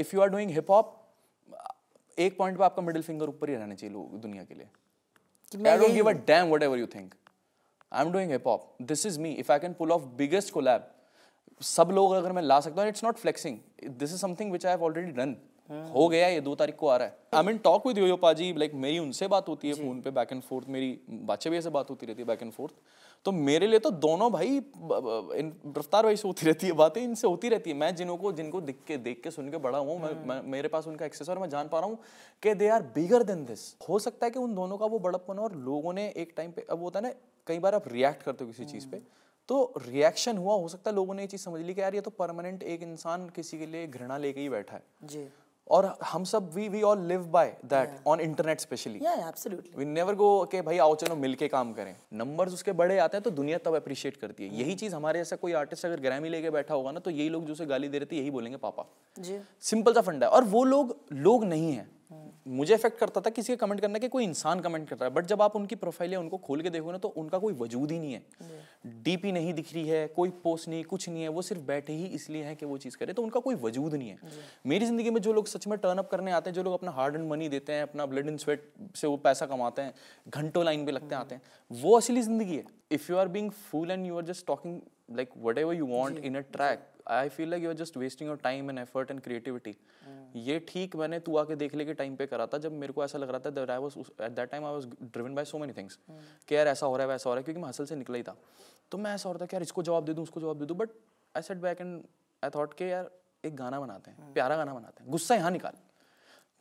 If you are doing hip hop एक point पे आपका मिडिल फिंगर ऊपर ही रहना चाहिए दुनिया के लिए I don't give a damn whatever you think I am doing hip hop this is me if I can pull off biggest collab सब लोग अगर मैं ला सकता हूँ it's not flexing this is something which I have already done हो गया ये दो तारीख को आ रहा है आई मीन टॉक विद योयोपा जी लाइक मेरी उनसे बात होती है फोन पे बैक एंड फोर्थ मेरी बादशाह भी ऐसे बात होती रहती है बैक एंड फोर्थ तो मेरे लिए तो दोनों भाई इन रफ्तार भाई से होती रहती है बातें इनसे होती रहती है मैं जिनों को जिनको दिख के देख के सुन के बड़ा हूँ मैं, हम्म। मैं मेरे पास उनका एक्सेस और मैं जान पा रहा हूँ कि they are bigger than this हो सकता है कि उन दोनों का वो बड़प्पन और लोगों ने एक टाइम पे अब होता है ना कई बार आप रिएक्ट करते हो किसी चीज़ पे हम्म। तो रिएक्शन हुआ हो सकता है लोगों ने ये चीज़ समझ ली कि यार ये तो परमानेंट एक इंसान किसी के लिए घृणा लेके ही बैठा है जी और हम सब we we all live by that on internet specially absolutely we never go के भाई आओ चलो मिलके काम करें नंबर्स उसके बड़े आते हैं तो दुनिया तब अप्रिशिएट करती है hmm. यही चीज हमारे जैसा कोई आर्टिस्ट अगर ग्रैमी लेके बैठा होगा ना तो यही लोग जो उसे गाली दे रहे थे यही बोलेंगे पापा जी सिंपल सा फंडा है और वो लोग लोग नहीं है hmm. हाँ। मुझे इफेक्ट करता था किसी के कमेंट करना कि कोई इंसान कमेंट कर रहा है बट जब आप उनकी प्रोफाइल या उनको खोल के देखो ना तो उनका कोई वजूद ही नहीं है डीपी नहीं दिख रही है कोई पोस्ट नहीं कुछ नहीं है वो सिर्फ बैठे ही इसलिए है कि वो चीज़ करे तो उनका कोई वजूद नहीं है मेरी ज़िंदगी में जो लोग सच में टर्न अप करने आते हैं जो लोग अपना हार्ड एंड मनी देते हैं अपना ब्लड एंड स्वेट से वो पैसा कमाते हैं घंटों लाइन पर लगते हम्म। आते हैं वो असली ज़िंदगी है if you are being fool and you are just talking like whatever you want in a track I feel like you are just wasting your time and effort and creativity ये ठीक मैंने तू आके देख ले के time पे करा था जब मेरे को ऐसा लग रहा था that I was at that time I was driven by so many things कि यार ऐसा हो रहा है वैसा हो रहा है क्योंकि मैं हसल से निकला ही था तो मैं ऐसा हो रहा था कि यार इसको जवाब दे दूँ उसको जवाब दे दूँ but I set back and I thought के यार एक गाना बनाते हैं hmm. प्यारा गाना बनाते हैं गुस्सा यहाँ निकाल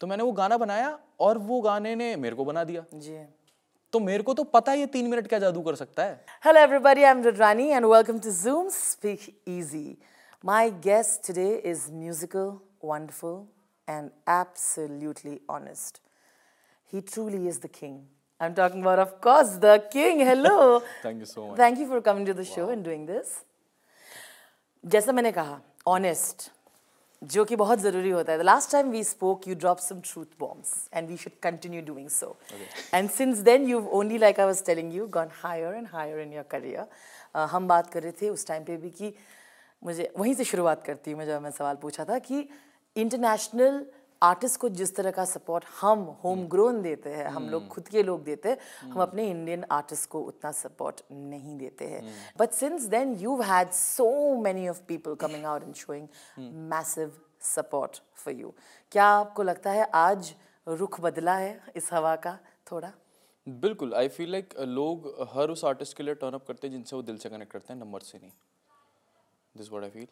तो मैंने वो गाना बनाया और वो गाने ने मेरे को बना दिया जी तो मेरे को तो पता ही है तीन मिनट क्या जादू कर सकता है hello everybody I am Rani and welcome to Zoom speak easy My guest today is musical, wonderful, and absolutely honest. He truly is the king. I'm talking about, of course, the king. Hello. Thank you so much. Thank you for coming to the show and doing this. Jaisa maine kaha, honest, jo ki bahut zaruri hota hai. The last time we spoke, you dropped some truth bombs and we should continue doing so. And since then, you've only, like I was telling you, gone higher and higher in your career. Uh, hum baat kar rahe the, us time pe bhi मुझे वहीं से शुरुआत करती हूँ मैं जब मैं सवाल पूछा था कि इंटरनेशनल आर्टिस्ट को जिस तरह का सपोर्ट हम होम ग्रोन देते हैं हम लोग हम्म। खुद के लोग देते हैं हम हम्म। अपने इंडियन आर्टिस्ट को उतना सपोर्ट नहीं देते हैं but since then you had so many of people coming out and showing massive support for you क्या आपको लगता है आज रुख बदला है इस हवा का थोड़ा बिल्कुल आई फील लाइक लोग हर उस आर्टिस्ट के लिए टर्न अप करते हैं जिनसे वो दिल से कनेक्ट करते हैं नंबर से नहीं this what I feel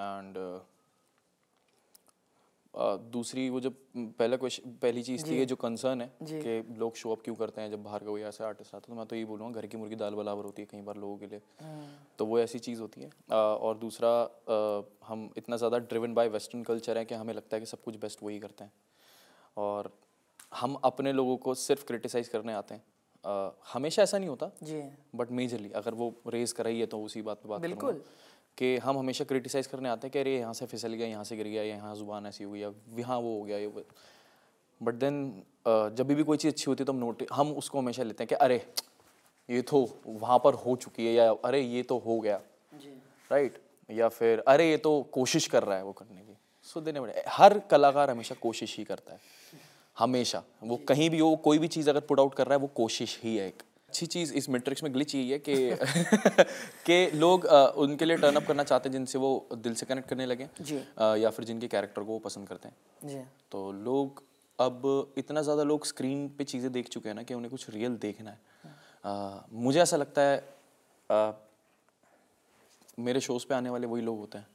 and दूसरी वो जब पहला क्वेश्चन पहली चीज़ थी ये जो कंसर्न है कि लोग शो अप क्यों करते हैं जब बाहर का कोई ऐसा आर्टिस्ट आता है तो मैं तो यही बोलूँगा घर की मुर्गी दाल बराबर होती है कई बार लोगों के लिए हम्म। तो वो ऐसी चीज़ होती है uh, और दूसरा uh, हम इतना ज़्यादा ड्रिवन बाय वेस्टर्न कल्चर है कि हमें लगता है कि सब कुछ बेस्ट वही करते हैं और हम अपने लोगों को सिर्फ क्रिटिसाइज़ करने आते हैं हमेशा ऐसा नहीं होता बट मेजरली अगर वो रेज कराइए तो उसी बात पर बात बिल्कुल कि हम हमेशा क्रिटिसाइज़ करने आते हैं कि अरे यहाँ से फिसल गया यहाँ से गिर गया यहाँ ज़ुबान ऐसी हो गया यहाँ वो हो गया ये बट देन जब भी कोई चीज़ अच्छी होती है तो हम नोट हम उसको हमेशा लेते हैं कि अरे ये तो वहाँ पर हो चुकी है या अरे ये तो हो गया राइट right? या फिर अरे ये तो कोशिश कर रहा है वो करने की सो देने बड़े हर कलाकार हमेशा कोशिश ही करता है हमेशा वो कहीं भी हो कोई भी चीज़ अगर पुट आउट कर रहा है वो कोशिश ही है एक अच्छी चीज़ इस मैट्रिक्स में ग्लिच यही है कि के लोग उनके लिए टर्न अप करना चाहते हैं जिनसे वो दिल से कनेक्ट करने लगे आ, या फिर जिनके कैरेक्टर को वो पसंद करते हैं जी तो लोग अब इतना ज़्यादा लोग स्क्रीन पे चीज़ें देख चुके हैं ना कि उन्हें कुछ रियल देखना है मुझे ऐसा लगता है मेरे शोज़ पे आने वाले वही लोग होते हैं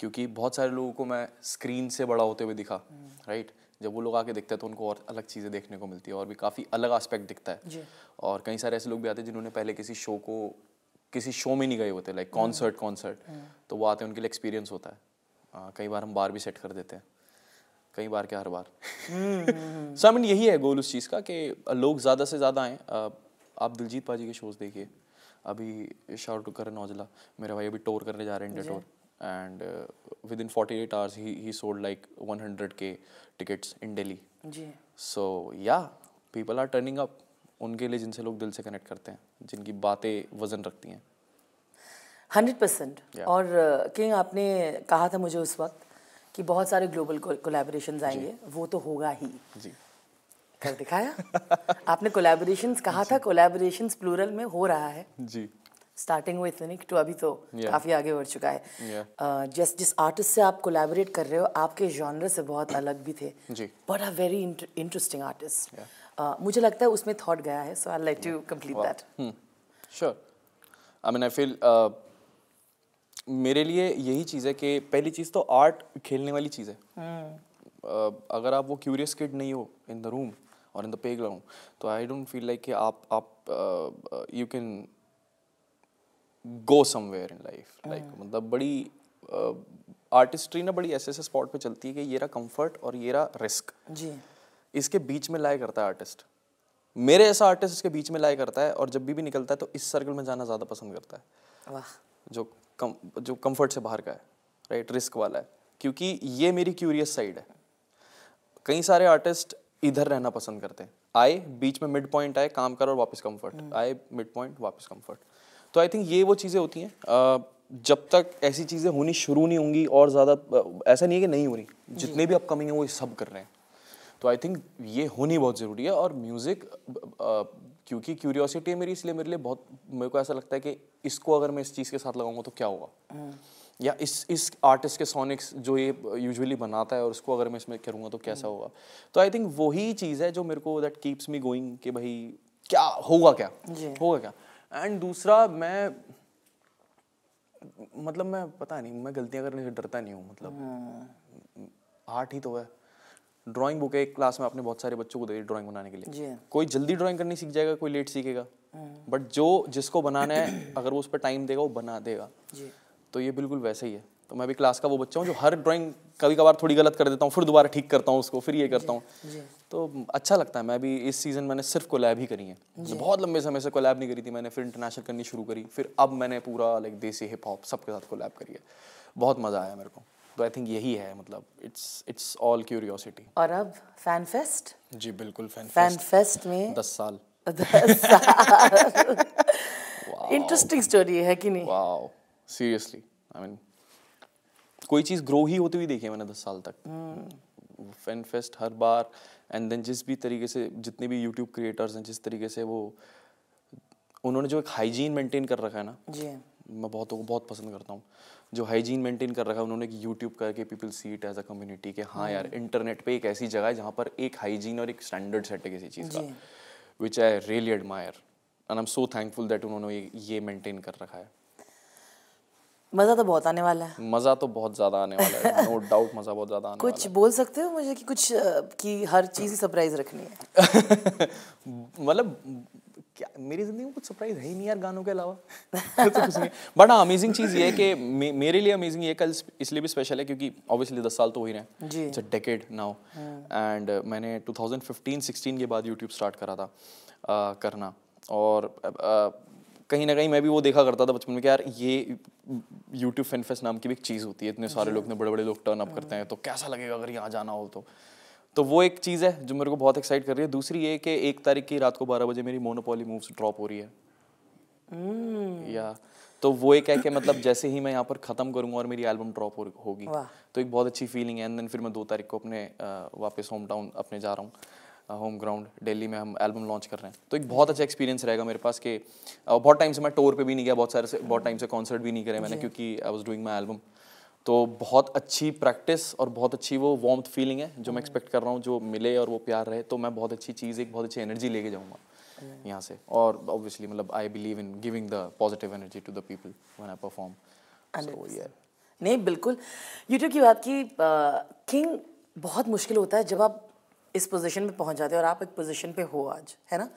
क्योंकि बहुत सारे लोगों को मैं स्क्रीन से बड़ा होते हुए दिखा राइट हम्म। right? जब वो लोग आके देखते हैं तो उनको और अलग चीज़ें देखने को मिलती है और भी काफ़ी अलग आस्पेक्ट दिखता है और कई सारे ऐसे लोग भी आते हैं जिन्होंने पहले किसी शो को किसी शो में नहीं गए होते लाइक कॉन्सर्ट कॉन्सर्ट तो वो आते हैं उनके लिए एक्सपीरियंस होता है कई बार हम बार भी सेट कर देते हैं कई बार क्या हर बार सो आई मीन यही है गोल उस चीज़ का कि लोग ज़्यादा से ज़्यादा आएँ आप दिलजीत पाजी के शोज़ देखिए अभी टू करण औजला मेरा भाई अभी टूर करने जा रहे हैं India tour and uh, within 48 hours ही sold like one hundred K tickets in Delhi so yeah people are turning up उनके लिए जिनसे लोग दिल से कनेक्ट करते हैं जिनकी बातें वजन रखती हैं हंड्रेड परसेंट और किंग uh, आपने कहा था मुझे उस वक्त कि बहुत सारे ग्लोबल कोलेबोरेशन आएंगे वो तो होगा ही जी कर दिखाया आपने कोलेबोरेशन कहा था कोलेबोरेशन प्लूरल में हो रहा है जी स्टार्टिंग विथ निक टू अभी तो yeah. काफ़ी आगे बढ़ चुका है yeah. जिस जिस आर्टिस्ट से आप कोलैबोरेट कर रहे हो आपके जॉनर से बहुत अलग भी थे but a very interesting artist मुझे लगता है उसमें थॉट गया है so I like to complete that sure I mean I feel मेरे लिए यही चीज़ है कि पहली चीज़ तो आर्ट खेलने वाली चीज़ है hmm. uh, अगर आप वो क्यूरियस किड नहीं हो इन द रूम और इन द पे ग्राउंड तो आई डोंट फील लाइक कि आप आप you can go somewhere in life like मतलब बड़ी आर्टिस्ट्री ना बड़ी ऐसे ऐसे स्पॉट पे चलती है कि ये रहा कंफर्ट और ये रहा रिस्क जी इसके बीच में लाया करता है आर्टिस्ट मेरे ऐसा आर्टिस्ट इसके बीच में लाया करता है और जब भी भी निकलता है तो इस सर्कल में जाना ज़्यादा पसंद करता है वाह जो कम जो कंफर्ट से बाहर का है राइट रिस्क वाला है क्योंकि ये मेरी क्यूरियस साइड है कई सारे आर्टिस्ट इधर रहना पसंद करते हैं आए बीच में मिड पॉइंट आए काम करो और वापस कंफर्ट हम्म। आए मिड पॉइंट वापस कंफर्ट तो आई थिंक ये वो चीज़ें होती हैं जब तक ऐसी चीज़ें होनी शुरू नहीं होंगी और ज़्यादा ऐसा नहीं है कि नहीं हो रही जितने भी अपकमिंग है वो सब कर रहे हैं तो आई थिंक ये होनी बहुत ज़रूरी है और म्यूज़िक क्योंकि क्यूरियोसिटी है मेरी इसलिए मेरे लिए बहुत मेरे को ऐसा लगता है कि इसको अगर मैं इस चीज़ के साथ लगाऊंगा तो क्या होगा हम्म। या इस इस आर्टिस्ट के सोनिक्स जो ये यूजुअली बनाता है और उसको अगर मैं इसमें करूँगा तो कैसा हम्म। होगा तो आई थिंक वही चीज़ है जो मेरे को दैट कीप्स मी गोइंग कि भाई क्या होगा क्या होगा क्या एंड दूसरा मैं मतलब मैं पता नहीं मैं गलतियां करने से डरता नहीं हूँ मतलब हाँ। आर्ट ही तो है ड्राइंग बुक है एक क्लास में आपने बहुत सारे बच्चों को दे ड्राइंग बनाने के लिए कोई जल्दी ड्राइंग करनी सीख जाएगा कोई लेट सीखेगा बट हाँ। जो जिसको बनाना है अगर वो उस पर टाइम देगा वो बना देगा तो ये बिल्कुल वैसे ही है तो मैं भी क्लास का वो बच्चा हूँ जो हर ड्राइंग कभी कभार थोड़ी गलत कर देता हूँ फिर दोबारा ठीक करता हूँ उसको फिर ये करता हूँ तो अच्छा लगता है मैं भी इस सीज़न मैंने सिर्फ कोलैब ही करी है तो बहुत लंबे समय से कोलैब नहीं करी थी मैंने फिर इंटरनेशनल करनी शुरू करी फिर अब मैंने पूरा लाइक देसी हिप हॉप सबके साथ कोलैब करी है बहुत मज़ा आया मेरे को तो आई थिंक यही है मतलब इट्स इट्स ऑल क्यूरियोसिटी और अब फैन फेस्ट जी बिल्कुल फैन फैन फेस्ट में दस साल इंटरेस्टिंग स्टोरी है कि नहीं सीरियसली आई मीन कोई चीज़ ग्रो ही होती हुई देखी है मैंने दस साल तक फैन हम्म। फेस्ट हर बार एंड देन जिस भी तरीके से जितने भी यूट्यूब क्रिएटर्स हैं जिस तरीके से वो उन्होंने जो एक हाइजीन मेंटेन कर रखा है ना जी मैं बहुत बहुत पसंद करता हूँ जो हाइजीन मेंटेन कर रखा है उन्होंने यूट्यूब करके people see it as a community के हाँ यार इंटरनेट हम्म। पे एक ऐसी जगह है जहाँ पर एक हाइजीन और एक स्टैंडर्ड सेट है किसी चीज़ का which I really admire and I am so thankful that उन्होंने ये मेंटेन कर रखा है मजा तो बहुत आने वाला है मजा तो बहुत ज्यादा आने वाला है नो no डाउट मजा बहुत ज्यादा आने कुछ वाला बोल सकते हो मुझे कि कुछ कि हर चीज ही सरप्राइज रखनी है मतलब क्या मेरी जिंदगी में कुछ सरप्राइज है ही नहीं यार गानों के अलावा तो कुछ नहीं बट हाँ अमेजिंग चीज़ ये है कि मेरे लिए अमेजिंग ये कल इसलिए भी स्पेशल है क्योंकि ऑब्वियसली 10 साल तो हो ही रहे हैं it's a decade now and मैंने 2015-16 के बाद YouTube स्टार्ट करा था करना और कहीं ना कहीं मैं भी वो देखा करता था बचपन में कि यार ये यूट्यूब फैनफेस्ट नाम की भी एक चीज़ होती है इतने सारे लोग इतने बड़े बड़े लोग टर्न अप करते हैं हाँ। तो कैसा लगेगा अगर यहाँ जाना हो तो तो वो एक चीज़ है जो मेरे को बहुत एक्साइट कर रही है दूसरी ये कि एक तारीख की रात को बारह बजे मेरी मोनोपोली मूव्स ड्रॉप हो रही है हम्म। या तो वो एक है कि मतलब जैसे ही मैं यहाँ पर ख़त्म करूँगा और मेरी एल्बम ड्रॉप होगी तो एक बहुत अच्छी फीलिंग है एंड देन फिर मैं दो तारीख को अपने वापस होम टाउन अपने जा रहा हूँ होम ग्राउंड दिल्ली में हम एल्बम लॉन्च कर रहे हैं तो एक बहुत अच्छा एक्सपीरियंस रहेगा मेरे पास कि बहुत टाइम से मैं टूर पे भी नहीं गया बहुत सारे बहुत टाइम से कॉन्सर्ट भी नहीं करे मैंने क्योंकि I was doing my album तो बहुत अच्छी प्रैक्टिस और बहुत अच्छी वो वार्म फीलिंग है जो मैं एक्सपेक्ट हम्म। कर रहा हूँ जो मिले और वो प्यार रहे तो मैं बहुत अच्छी चीज़ एक बहुत अच्छी एनर्जी लेके जाऊँगा हम्म। यहाँ से और ऑब्वियसली मतलब I believe in giving the positive energy to the people when I perform नहीं बिल्कुल यूट्यूब की बात की किंग बहुत मुश्किल होता है जब आप इस पोजीशन पे पहुंच जाते हो और आप एक पोजीशन पे हो आज है ना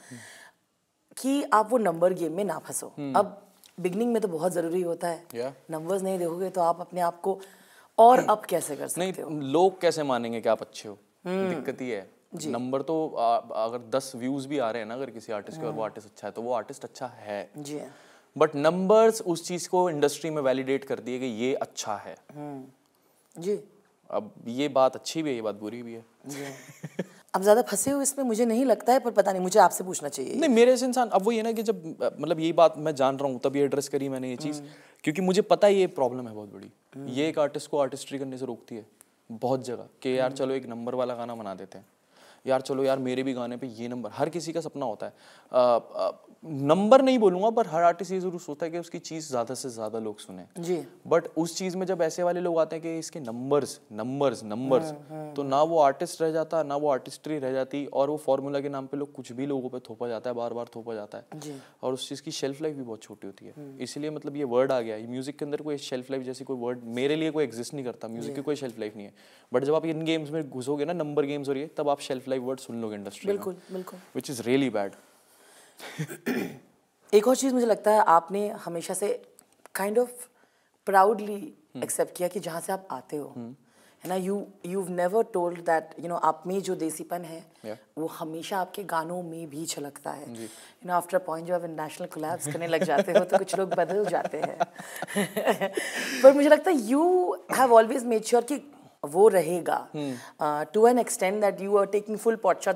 कि आप वो नंबर गेम में ना फंसो हम्म। अब बिगनिंग में तो बहुत ज़रूरी होता है yeah. नंबर्स नहीं देखोगे तो आप अपने आप को और अब हम्म। कैसे कर सकते नहीं, हो लोग कैसे मानेंगे कि आप अच्छे हो हम्म। दिक्कत ही है नंबर तो आ, अगर दस व्यूज भी आ रहे हैं ना अगर किसी आर्टिस्ट के और वो आर्टिस्ट अच्छा है तो वो आर्टिस्ट अच्छा है जी बट नंबर्स उस चीज को इंडस्ट्री में वैलिडेट कर दिए कि ये अच्छा है जी अब ये बात अच्छी भी है ये बात बुरी भी है अब ज़्यादा फंसे हुए इसमें मुझे नहीं लगता है पर पता नहीं मुझे आपसे पूछना चाहिए नहीं मेरे से इंसान अब वो ये ना कि जब मतलब ये बात मैं जान रहा हूँ तब ये एड्रेस करी मैंने ये चीज़ हम्म। क्योंकि मुझे पता है ये प्रॉब्लम है बहुत बड़ी हम्म। ये एक आर्टिस्ट को आर्टिस्ट्री करने से रोकती है बहुत जगह कि यार हम्म। चलो एक नंबर वाला गाना बना देते हैं यार चलो यार मेरे भी गाने पे ये नंबर हर किसी का सपना होता है नंबर नहीं बोलूंगा पर हर आर्टिस्ट ये ज़रूर सोचता है कि उसकी चीज़ ज़्यादा से ज़्यादा लोग सुने जी बट उस चीज़ में जब ऐसे वाले लोग आते हैं कि इसके नंबर्स नंबर्स नंबर्स तो हम्म। ना वो आर्टिस्ट रह जाता ना वो आर्टिस्ट्री रह जाती और वो फॉर्मूला के नाम पे लोग कुछ भी लोगों पर थोपा जाता है बार बार थोपा जाता है और उस चीज़ की शेल्फ लाइफ भी बहुत छोटी होती है हम्म। इसलिए मतलब ये वर्ड आ गया म्यूज़िक के अंदर कोई शेल्फ लाइफ जैसी कोई वर्ड मेरे लिए कोई एग्जिस्ट नहीं करता म्यूज़िक की कोई शेल्फ लाइफ नहीं है बट जब आप इन गेम्स में घुसोगे ना नंबर गेम्स हो रही है तब आप शेल्फ लाइफ वर्ड सुन लोग इंडस्ट्री बिल्कुल बिल्कुल विच इज़ रियली बैड एक और चीज़ मुझे लगता है आपने हमेशा से काइंड ऑफ प्राउडली एक्सेप्ट किया कि जहाँ से आप आते हो हम्म। है ना you you never told that you know आप में जो देसीपन है yeah. वो हमेशा आपके गानों में भी छलकता है यू नो आफ्टर पॉइंट जो आप इंटरनेशनल कोलैब्स करने लग जाते हो तो कुछ लोग बदल जाते हैं पर मुझे लगता है you have always made sure कि वो रहेगा to an extend that you are taking full pot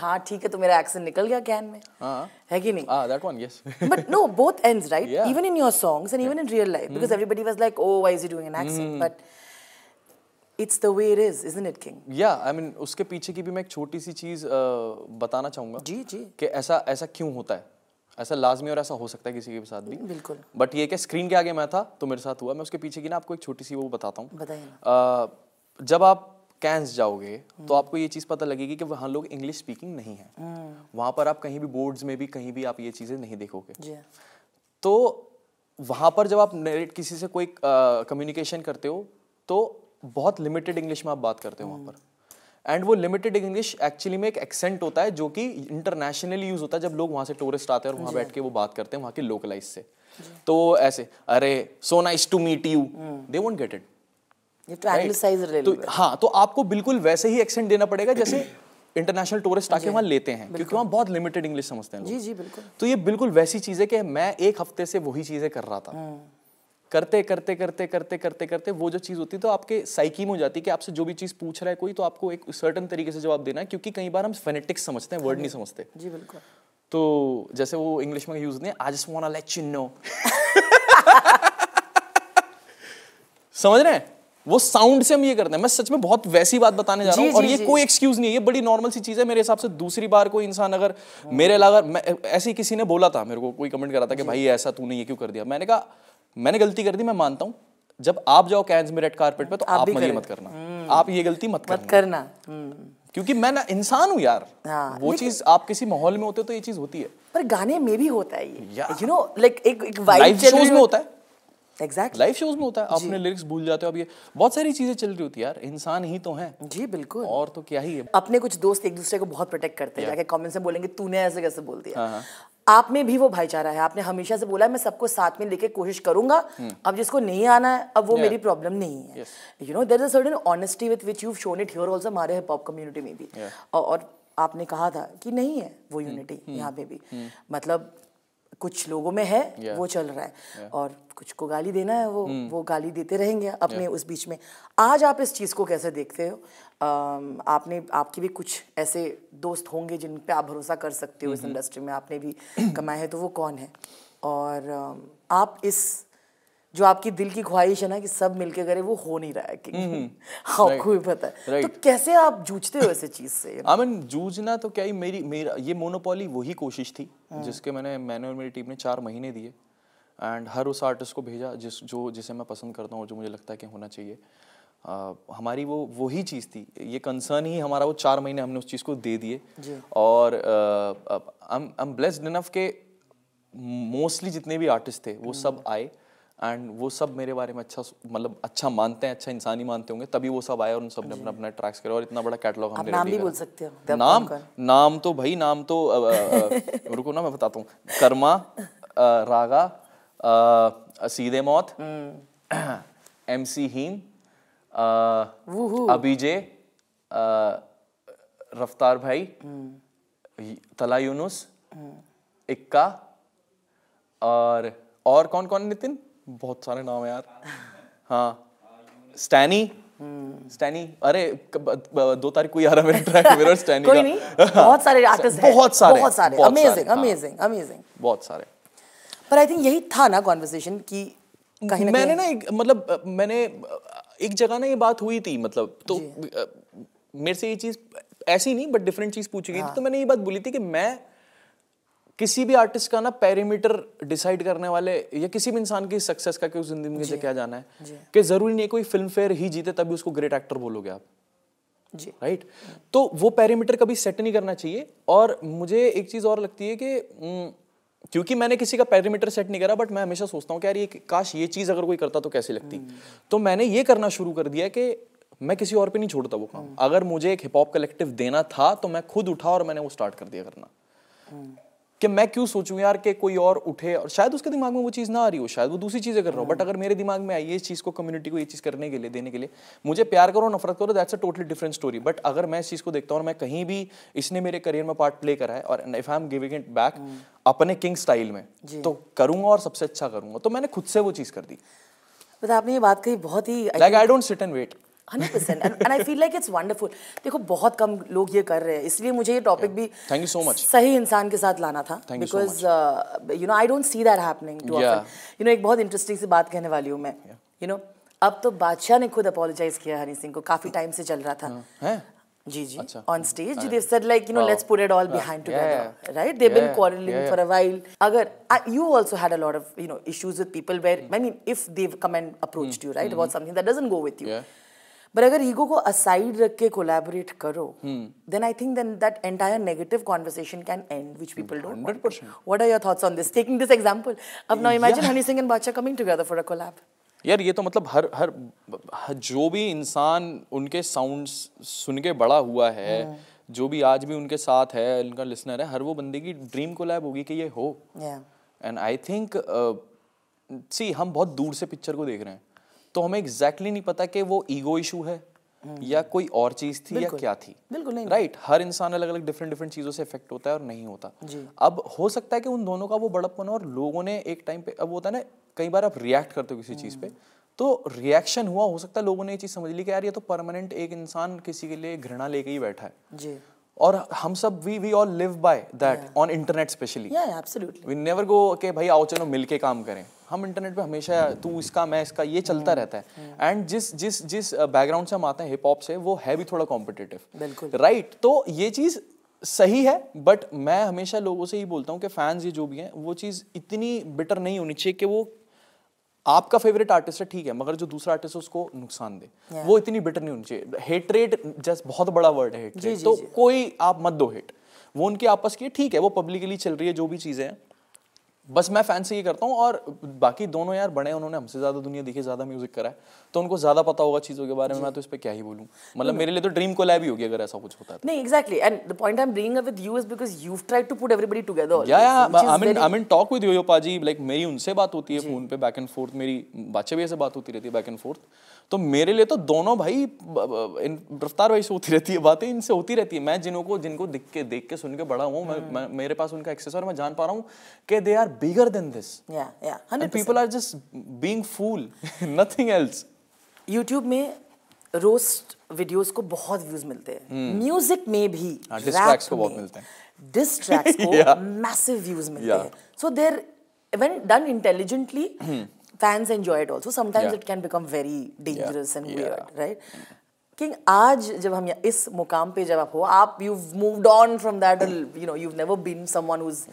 हाँ ठीक है तो मेरा एक्सेंट निकल गया कैन में हाँ। है कि नहीं but no both yes right even in your songs and even in real life because everybody was like oh why is mm. everybody was like oh why is he doing an accent mm. but It's the way it is, isn't it, King? Yeah, I mean, उसके पीछे की भी मैं एक छोटी सी चीज बताना चाहूंगा जी जी कि ऐसा ऐसा क्यों होता है ऐसा लाजमी और ऐसा हो सकता है किसी के साथ भी बिल्कुल बट ये क्या स्क्रीन के आगे मैं था तो मेरे साथ हुआ मैं उसके पीछे की ना आपको एक छोटी सी वो बताता हूँ बताइए जब आप कैंस जाओगे तो आपको ये चीज़ पता लगेगी कि वहाँ लोग इंग्लिश स्पीकिंग नहीं है वहां पर आप कहीं भी बोर्ड्स में भी कहीं भी आप ये चीज़ें नहीं देखोगे तो वहां पर जब आप किसी से कोई कम्युनिकेशन करते हो तो बहुत लिमिटेड इंग्लिश में आप बात करते हो वहां पर एंड वो लिमिटेड इंग्लिश एक्चुअली में एक एक्सेंट होता है जो कि इंटरनेशनली यूज होता है जब लोग वहां से टूरिस्ट आते हैं और वहां बैठ के वो बात करते हैं वहां के लोकलाइज से तो ऐसे अरे so nice to meet you they won't get it तो, हाँ तो आपको बिल्कुल वैसे ही एक्सेंट देना पड़ेगा जैसे इंटरनेशनल टूरिस्ट आके वहाँ लेते हैं क्योंकि वहाँ बहुत लिमिटेड इंग्लिश समझते हैं जी जी बिल्कुल तो ये बिल्कुल वैसी चीज़ है कि मैं एक हफ्ते से वही चीज़ें कर रहा था हाँ। करते करते करते करते करते करते वो जो चीज़ होती है तो आपके साइकी में हो जाती है कि आपसे जो भी चीज़ पूछ रहा है कोई तो आपको एक सर्टन तरीके से जवाब देना है क्योंकि कई बार हम फेनेटिक्स समझते हैं वर्ड नहीं समझते जी बिल्कुल तो जैसे वो इंग्लिश में यूज नहीं I just want to let you know समझ रहे हैं वो साउंड से हम ये करते हैं मैं सच में बहुत वैसी बात बताने जा रहा हूँ और ये कोई एक्सक्यूज नहीं है ये बड़ी नॉर्मल सी चीज है मेरे हिसाब से दूसरी बार कोई इंसान अगर मेरे अलावा ऐसे किसी ने बोला था मेरे को कोई कमेंट करा था कि भाई ऐसा तूने ये क्यों कर दिया मैंने कहा मैंने गलती कर दी मैं मानता हूँ जब आप जाओ कैंस में रेड कार्पेट पे तो आप, आप ये मत करना हम्म। आप ये गलती मत, मत करना, हम्म। क्योंकि मैं ना इंसान हूँ यार हाँ, वो चीज आप किसी माहौल में होते हो तो ये चीज होती है पर गाने में भी होता है ये यू नो लाइक एक एक वाइब शोज में होता है एग्जैक्टली लाइव शोज में होता है अपने लिरिक्स भूल जाते हो अब ये बहुत सारी चीजें चल रही होती है यार इंसान ही तो है जी बिल्कुल और तो क्या ही है अपने कुछ दोस्त एक दूसरे को बहुत प्रोटेक्ट करते हैं जाके कमेंट्स में बोलेंगे तूने ऐसे कैसे बोल दिया हाँ, हाँ। आप में भी वो भाईचारा है आपने हमेशा से बोला है मैं सबको साथ में लेके कोशिश करूंगा हम्म। अब जिसको नहीं आना है अब वो yeah. मेरी प्रॉब्लम नहीं है you know there is certain honesty with which you shown it here also हमारे हिप हॉप कम्युनिटी में भी yeah. और आपने कहा था कि नहीं है वो यूनिटी हम्म। हम्म। यहाँ पे भी hmm. मतलब कुछ लोगों में है yeah. वो चल रहा है yeah. और कुछ को गाली देना है वो hmm. वो गाली देते रहेंगे अपने yeah. उस बीच में आज आप इस चीज़ को कैसे देखते हो आपने आपके भी कुछ ऐसे दोस्त होंगे जिन पे आप भरोसा कर सकते हो hmm. इस इंडस्ट्री mm-hmm. में आपने भी कमाए हैं तो वो कौन है और आप इस जो आपकी दिल की ख्वाहिश है ना कि सब मिलके करे वो हो नहीं रहा है कि हम्म, हम्म। आपको भी पता है तो कैसे आप जूझते हो ऐसे चीज से आई मीन जूझना तो क्या ही मेरी मेरा ये मोनोपोली वही कोशिश थी हाँ। जिसके मैंने मैंने और मेरी टीम ने चार महीने दिए एंड हर उस आर्टिस्ट को भेजा जिस जो जिसे मैं पसंद करता हूँ जो मुझे लगता है कि होना चाहिए आ, हमारी वो वही चीज़ थी ये कंसर्न ही हमारा वो चार महीने हमने उस चीज़ को दे दिए और आई एम ब्लेस्ड इनफ के मोस्टली जितने भी आर्टिस्ट थे वो हम्म। सब आए एंड वो सब मेरे बारे में अच्छा मतलब अच्छा मानते हैं अच्छा इंसानी मानते होंगे तभी वो सब आए और उन सब ने अपना अपना ट्रैक्स करे और इतना बड़ा कैटलॉग हमने नाम भी बोल सकते हो नाम नाम तो भाई नाम तो रुको ना मैं बताता हूँ कर्मा रागा सीधे मौत हम्म। एम सी हीम अबीजे रफ्तार भाई हम्म। तला यूनुस हम्म। इक्का और और कौन कौन नितिन बहुत सारे नाम है यार हाँ स्टैनी स्टैनी अरे दो तारीख को यार मेरा ट्रैक मिरर स्टैनी कोई नहीं बहुत सारे आर्टिस्ट हैं बहुत सारे बहुत सारे अमेजिंग अमेजिंग अमेजिंग बहुत सारे पर आई थिंक यही था ना कॉन्वर्सेशन कि कहीं मैंने ना एक मतलब मैंने एक जगह ना ये बात हुई थी मतलब तो मेरे से ये चीज़ ऐसी नहीं बट डिफरेंट चीज़ पूछी गई थी हाँ। तो मैंने ये बात बोली थी कि मैं किसी भी आर्टिस्ट का ना पैरामीटर डिसाइड करने वाले या किसी भी इंसान की सक्सेस का कि उस जिंदगी में क्या जाना है कि जरूरी नहीं है कोई फिल्म फेयर ही जीते तभी उसको ग्रेट एक्टर बोलोगे आप जी राइट right? तो वो पैरामीटर कभी सेट नहीं करना चाहिए और मुझे एक चीज़ और लगती है कि हम्म, क्योंकि मैंने किसी का पैरामीटर सेट नहीं करा बट मैं हमेशा सोचता हूँ कि यार ये काश ये चीज़ अगर कोई करता तो कैसी लगती हम्म। तो मैंने ये करना शुरू कर दिया कि मैं किसी और पे नहीं छोड़ता वो काम हम्म। अगर मुझे एक हिप हॉप कलेक्टिव देना था तो मैं खुद उठा और मैंने वो स्टार्ट कर दिया करना कि मैं क्यों सोचूं यार कि कोई और उठे और शायद उसके दिमाग में वो चीज़ ना आ रही हो शायद वो दूसरी चीज़ें कर रहा हो बट अगर मेरे दिमाग में आई है इस चीज़ को कम्युनिटी को ये चीज़ करने के लिए देने के लिए मुझे प्यार करो नफरत करो that's a totally different story but अगर मैं इस चीज़ को देखता हूँ और मैं कहीं भी इसने मेरे करियर में पार्ट प्ले करा है और if I am giving it back अपने किंग स्टाइल में तो करूँगा और सबसे अच्छा करूँगा तो मैंने खुद से वो चीज़ कर दी आपने ये बात कही बहुत ही like I don't sit and wait hundred percent and I feel like it's wonderful देखो बहुत कम लोग ये कर रहे हैं इसलिए मुझे ये टॉपिक भी थैंक यू सो मच सही इंसान के साथ लाना था because you know I don't see that happening to you know एक बहुत इंटरेस्टिंग सी बात कहने वाली हूँ मैं यू नो अब तो बादशाह ने खुद अपोलोजाइज किया हनी सिंह को काफी टाइम से चल रहा था हाँ। जी जी on stage they said like you know let's put it all behind together right they been quarrelling for a while अगर you also had a lot of you know issues with people where I mean if they come and approached you right about something that doesn't go with you but अगर ego को aside रख के collaborate करो then I think then that entire negative conversation can and which people don't 100% what are your thoughts on this taking this example अब now imagine Honey Singh and Badshah coming together for a collab यार ये तो मतलब हर हर, हर जो भी इंसान उनके साउंड्स सुन के बड़ा हुआ है hmm. जो भी आज भी उनके साथ है उनका लिसनर है हर वो बंदे की ड्रीम कोलैब होगी कि ये हो एंड आई थिंक सी हम बहुत दूर से पिक्चर को देख रहे हैं तो हमें एग्जैक्टली exactly नहीं पता कि वो ईगो इशू है हम्म। या कोई और चीज थी या क्या थी बिल्कुल नहीं राइट right, हर इंसान अलग अलग डिफरेंट डिफरेंट चीजों से इफेक्ट होता है और नहीं होता अब हो सकता है कि उन दोनों का वो बड़प्पन और लोगों ने एक टाइम पे अब होता है ना कई बार आप रिएक्ट करते हो किसी चीज पे हम्म। तो रिएक्शन हुआ हो सकता है लोगों ने ये चीज समझ ली कि यार ये तो परमानेंट एक इंसान किसी के लिए घृणा लेके ही बैठा है जी और हम सब we we all live by that on internet specially yeah absolutely we never go okay भाई आओ चलो मिलके काम करें हम इंटरनेट पे हमेशा तू इसका मैं इसका ये चलता रहता है एंड जिस जिस जिस बैकग्राउंड uh, से हम आते हैं हिप हॉप से वो है भी थोड़ा कॉम्पिटेटिव बिल्कुल राइट तो ये चीज़ सही है बट मैं हमेशा लोगों से ही बोलता हूँ कि फैंस ये जो भी हैं वो चीज़ इतनी बिटर नहीं होनी चाहिए कि वो आपका फेवरेट आर्टिस्ट है ठीक है मगर जो दूसरा आर्टिस्ट है उसको नुकसान दे yeah. वो इतनी बिटर नहीं होनी चाहिए हेटरेट जस्ट बहुत बड़ा वर्ड है जी, तो जी, कोई आप मत दो हेट वो उनके आपस की ठीक है वो पब्लिकली चल रही है जो भी चीज़ें हैं बस मैं फैन से ये करता हूँ और बाकी दोनों यार बड़े उन्होंने हमसे ज़्यादा दुनिया देखी ज़्यादा म्यूज़िक करा है तो उनको ज़्यादा पता होगा चीज़ों के बारे में मैं तो इस पर क्या ही बोलूँ मतलब मेरे लिए तो ड्रीम को लैब ही होगी अगर ऐसा कुछ होता है तो। नहीं and the point I am bringing up with you is because you to put everybody together yeah I mean I mean talk with like मेरी उनसे बात होती है फोन पे बैक एंड फोर्थ मेरी बातचीत से बात होती रहती है बैक एंड फोर्थ तो मेरे लिए तो दोनों भाई इन रफ्तार भाई से होती रहती है बातें इनसे होती रहती है मैं जिनको जिनको दिख के देख के सुन के बड़ा हूँ hmm. मेरे पास उनका एक्सेस और मैं जान पा रहा हूँ कि they are bigger than this people are just being fool nothing else YouTube में रोस्ट वीडियोस को बहुत व्यूज मिलते हैं म्यूजिक हम्म। hmm. में भी डिस्ट्रैक्स हाँ, को बहुत मिलते हैं डिस्ट्रैक्स को मैसिव व्यूज मिलते हैं so there when done intelligently fans enjoy it also sometimes it can become very dangerous and weird right king आज जब हम इस मुकाम पे जब आप हो आप you moved on from that you know you never been someone who is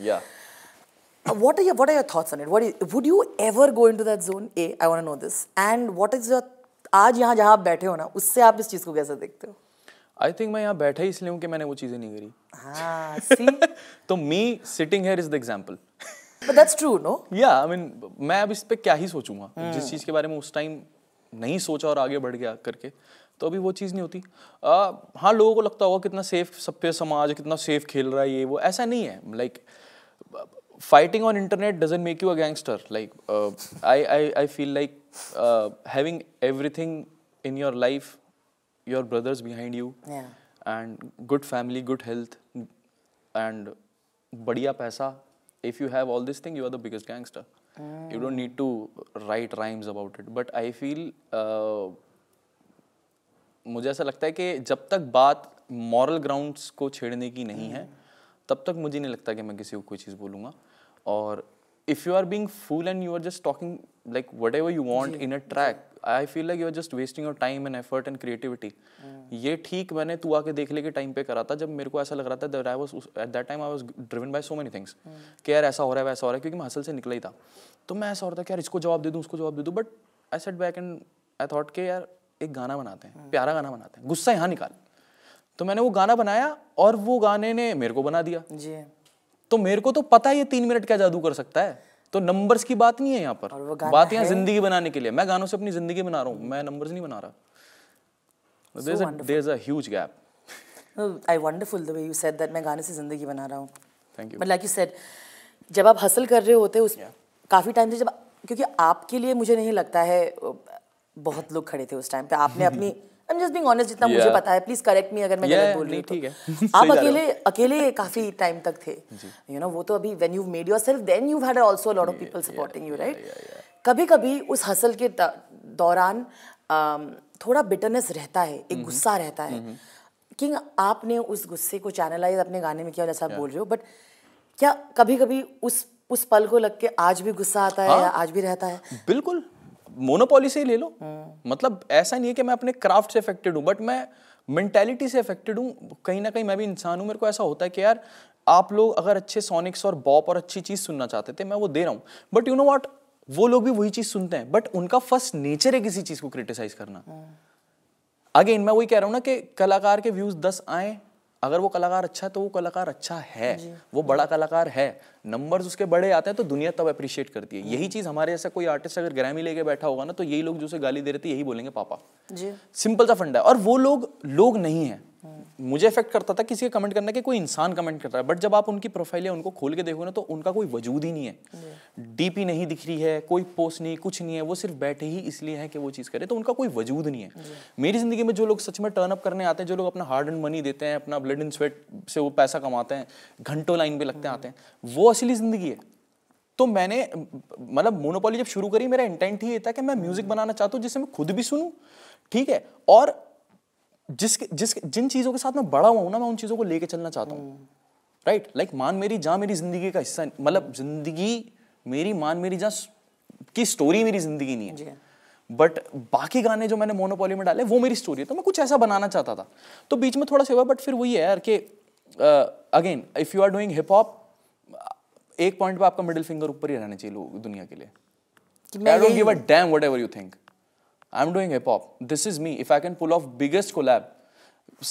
what are your what are your thoughts on it what is, would you ever go into that zone a i want to know this and what is your आज यहाँ जहाँ आप बैठे हो ना उससे आप इस चीज़ को कैसे देखते हो आई थिंक मैं यहाँ बैठा ही इसलिए हूँ कि मैंने वो चीज़ें नहीं करी हाँ, तो me sitting here is the example But that's true, no? Yeah, I mean, मैं अब इस पर क्या ही सोचूंगा hmm. जिस चीज़ के बारे में उस टाइम नहीं सोचा और आगे बढ़ गया करके तो अभी वो चीज़ नहीं होती आ, हाँ लोगों को लगता होगा कितना सेफ सभ्य समाज कितना सेफ खेल रहा है ये वो ऐसा नहीं है like fighting on internet doesn't make you a gangster like I I I feel like having everything in your life your brothers behind you and good family good health and बढ़िया पैसा if you have all this thing, you are the biggest gangster. Mm. You don't need to write rhymes about it. But I feel uh, मुझे ऐसा लगता है कि जब तक बात मॉरल ग्राउंड्स को छेड़ने की नहीं है तब तक मुझे नहीं लगता कि मैं किसी को कोई चीज़ बोलूँगा और if you are being fool and you are just talking like whatever you want in a track I feel like you are just wasting your time and effort and creativity ये ठीक मैंने तू आके देख ले के टाइम पे करा था जब मेरे को ऐसा लग रहा था that I was at that time I was driven by so many things कि यार ऐसा हो रहा है वैसा हो रहा है क्योंकि मैं हसल से निकला ही था तो मैं ऐसा हो रहा था कि यार इसको जवाब दे दूँ उसको जवाब दे दूँ but I set back and I thought के यार एक गाना बनाते हैं hmm. प्यारा गाना बनाते हैं गुस्सा यहाँ निकाल तो मैंने वो गाना बनाया और वो गाने ने मेरे को बना दिया जी तो मेरे को तो पता है ये तीन मिनट क्या जादू कर सकता है तो नंबर्स की बात नहीं है यहाँ पर बात यहाँ जिंदगी बनाने के लिए मैं गानों से अपनी जिंदगी बना रहा हूँ मैं नंबर्स नहीं बना रहा there is a gap I wonderful the way you said that मैं गाने से जिंदगी बना रहा हूँ thank you but like you said जब आप हसल कर रहे होते उस काफ़ी टाइम से जब क्योंकि आपके लिए मुझे नहीं लगता है बहुत लोग खड़े थे उस टाइम पे आपने अपनी I am just being honest जितना yeah. मुझे पता है प्लीज करेक्ट मी अगर मैं yeah, बोल रही हूँ तो। आप अकेले अकेले काफी टाइम तक थे यू नो वो तो अभी when you made yourself then you had also lot of people supporting you right कभी कभी उस हसल के दौरान um, थोड़ा बिटरनेस रहता है एक गुस्सा रहता है किंग आपने उस गुस्से को चैनलाइज अपने गाने में किया जैसा बोल रहे हो बट क्या कभी कभी उस उस पल को लग के आज भी गुस्सा आता है हाँ? या आज भी रहता है बिल्कुल मोनोपोली से ही ले लो हाँ। मतलब ऐसा नहीं है कि मैं अपने क्राफ्ट से अफेक्टेड हूँ बट मैं मैंटेलिटी से अफेक्टेड हूँ कहीं ना कहीं मैं भी इंसान हूँ मेरे को ऐसा होता है कि यार आप लोग अगर अच्छे सोनिक्स और बॉप और अच्छी चीज़ सुनना चाहते थे मैं वो दे रहा हूँ बट यू नो वॉट वो लोग भी वही चीज़ सुनते हैं बट उनका फर्स्ट नेचर है किसी चीज़ को क्रिटिसाइज करना अगेन हाँ। मैं वही कह रहा हूँ ना कि कलाकार के व्यूज़ दस आए अगर वो कलाकार अच्छा है तो वो कलाकार अच्छा है वो बड़ा कलाकार है नंबर्स उसके बड़े आते हैं तो दुनिया तब अप्रिशिएट करती है हम्म। यही चीज़ हमारे ऐसा कोई आर्टिस्ट अगर ग्रैमी लेके बैठा होगा ना तो यही लोग जो उसे गाली दे रहे थे यही बोलेंगे पापा सिंपल सा फंडा है और वो लोग लोग नहीं है मुझे इफेक्ट करता था किसी के कमेंट करना कि कोई इंसान कमेंट कर रहा है बट जब आप उनकी प्रोफाइल या उनको खोल के देखोगे ना तो उनका कोई वजूद ही नहीं है डीपी नहीं दिख रही है कोई पोस्ट नहीं कुछ नहीं है वो सिर्फ बैठे ही इसलिए है कि वो चीज़ करे तो उनका कोई वजूद नहीं है मेरी ज़िंदगी में जो लोग सच में टर्न अप करने आते हैं जो लोग अपना हार्ड एंड मनी देते हैं अपना ब्लड एंड स्वेट से वो पैसा कमाते हैं घंटों लाइन पर लगते hmm. आते हैं वो असली ज़िंदगी है तो मैंने मतलब मोनोपोली जब शुरू करी मेरा इंटेंट ही ये था कि मैं म्यूज़िक बनाना चाहता हूँ जिससे मैं खुद भी सुनूँ ठीक है और जिस जिस जिन चीज़ों के साथ मैं बड़ा हुआ हूँ ना मैं उन चीज़ों को लेके चलना चाहता हूँ राइट लाइक मान मेरी जहाँ मेरी जिंदगी का हिस्सा मतलब जिंदगी मेरी मान मेरी जहाँ की स्टोरी मेरी जिंदगी नहीं है बट बाकी गाने जो मैंने मोनोपोली में डाले वो मेरी स्टोरी है तो मैं कुछ ऐसा बनाना चाहता था तो बीच में थोड़ा सा हुआ बट फिर वही है यार कि again if you are doing hip hop एक पॉइंट पे आपका मिडिल फिंगर ऊपर ही रहना चाहिए लोग दुनिया के लिए I don't give a damn whatever you think I am doing hip hop this is me if I can pull off biggest collab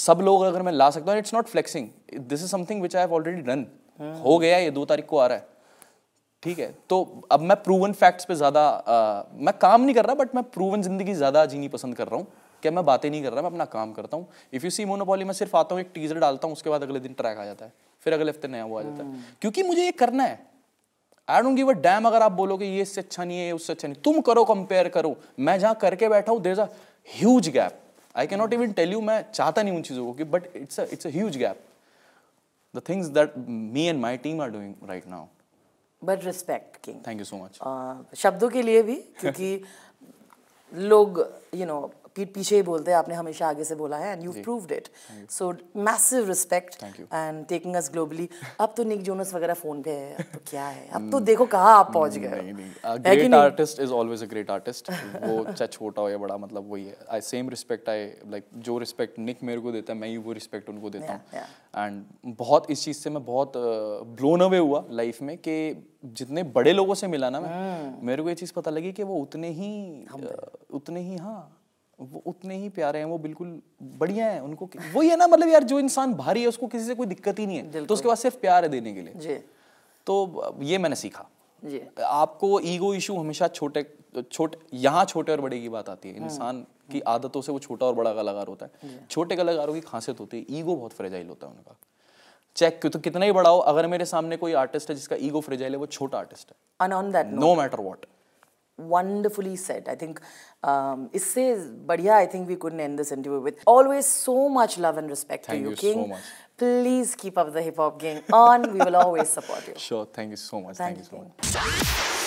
सब लोग अगर मैं ला सकता हूँ it's not flexing this is something which I have already done हो गया ये दो तारीख को आ रहा है ठीक है तो अब मैं प्रूवन फैक्ट्स पे ज़्यादा मैं काम नहीं कर रहा बट मैं प्रूवन जिंदगी ज़्यादा जीनी पसंद कर रहा हूँ क्या मैं बातें नहीं कर रहा मैं अपना काम करता हूँ इफ़ यू सी मोनोपोली मैं सिर्फ आता हूँ एक टीजर डालता हूँ उसके बाद अगले दिन ट्रैक आ जाता है फिर अगले हफ्ते नया वो आ जाता है हम्म। क्योंकि मुझे ये करना है I don't give a damn अगर आप बोलोगे ये इससे अच्छा नहीं है उससे अच्छा नहीं तुम करो कंपेयर करो मैं जहां करके बैठा हूं there is a huge gap I can not even tell you मैं चाहता नहीं उन चीज़ों को कि but it's it's a huge gap the things that me and my team are doing right now but respect king thank you so much शब्दों के लिए भी क्योंकि लोग यू you नो know, पीठ पीछे ही बोलते हैं आपने हमेशा आगे से बोला है and you proved it so massive respect and taking us globally अब तो निक जोनस वगैरह फोन पे है अब तो क्या है अब तो hmm. देखो कहाँ आप पहुंच गए great artist is always a great artist वो चाहे छोटा हो या बड़ा मतलब वही है I same respect I like जो रिस्पेक्ट निक मेरे को देता है मैं ही वो रिस्पेक्ट उनको देता हूँ एंड बहुत इस चीज़ से मैं बहुत ब्लोन अवे हुआ लाइफ में कि जितने बड़े लोगों से मिला ना मैं hmm. मेरे को ये चीज़ पता लगी कि वो उतने ही उतने ही हाँ वो उतने ही प्यारे हैं वो बिल्कुल बढ़िया हैं उनको वही है ना मतलब यार जो इंसान भारी है उसको किसी से कोई दिक्कत ही नहीं है तो उसके पास सिर्फ प्यार है देने के लिए जी तो ये मैंने सीखा जी आपको ईगो इशू हमेशा छोटे छोटे यहाँ छोटे और बड़े की बात आती है हम्म। इंसान की आदतों से वो छोटा और बड़ा कलाकार होता है छोटे कलाकारों की खासियत होती है ईगो बहुत फ्रेजाइल होता है उनका चेक क्यों तो कितना ही बड़ा हो अगर मेरे सामने कोई आर्टिस्ट है जिसका ईगो फ्रेजाइल है वो छोटा आर्टिस्ट है no matter what wonderfully said. I think it says, but yeah, I think we couldn't end this interview with always so much love and respect thank to you, you King. So much. Please keep up the hip hop game on. we will always support you. Sure, thank you so much. Thank, thank you so much.